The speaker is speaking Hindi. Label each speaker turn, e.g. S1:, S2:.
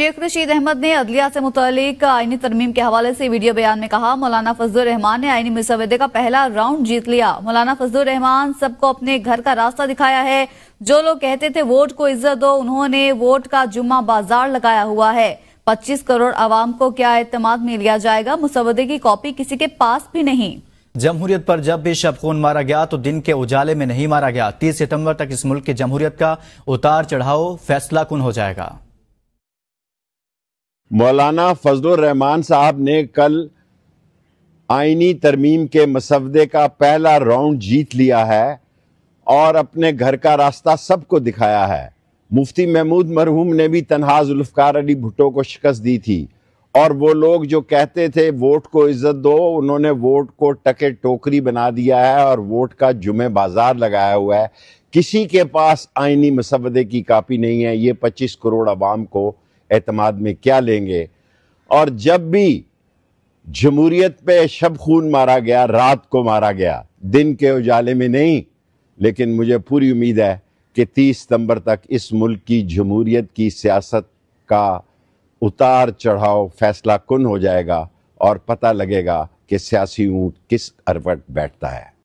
S1: शेख रशीद अहमद ने अदलिया से मुतलिक आईनी तरमीम के हवाले से वीडियो बयान में कहा मौलाना फजल रहमान ने आईनी मुसवदे का पहला राउंड जीत लिया मौलाना फजल रहमान सबको अपने घर का रास्ता दिखाया है जो लोग कहते थे वोट को इज्जत दो उन्होंने वोट का जुम्मा बाजार लगाया हुआ है पच्चीस करोड़ आवाम को क्या एतमाद में लिया जाएगा मुसवदे की कॉपी किसी के पास भी नहीं
S2: जमहूरियत पर जब भी शब खून मारा गया तो दिन के उजाले में नहीं मारा गया तीस सितम्बर तक इस मुल्क की जमहूरियत का उतार चढ़ाव फैसला कौन हो जाएगा
S3: मौलाना फजलरहमान साहब ने कल आइनी तरमीम के मसवदे का पहला राउंड जीत लिया है और अपने घर का रास्ता सबको दिखाया है मुफ्ती महमूद मरहूम ने भी तनहा जुल्फ़ार अली भुट्टो को शिकस्त दी थी और वो लोग जो कहते थे वोट को इज्जत दो उन्होंने वोट को टके टोकरी बना दिया है और वोट का जुमे बाजार लगाया हुआ है किसी के पास आइनी मसवदे की कापी नहीं है ये 25 करोड़ आवाम को एतमाद में क्या लेंगे और जब भी जमहूरीत पे शब खून मारा गया रात को मारा गया दिन के उजाले में नहीं लेकिन मुझे पूरी उम्मीद है कि 30 सितंबर तक इस मुल्क की जमूरीत की सियासत का उतार चढ़ाव फैसला कन हो जाएगा और पता लगेगा कि सियासी ऊँट किस अरवट बैठता है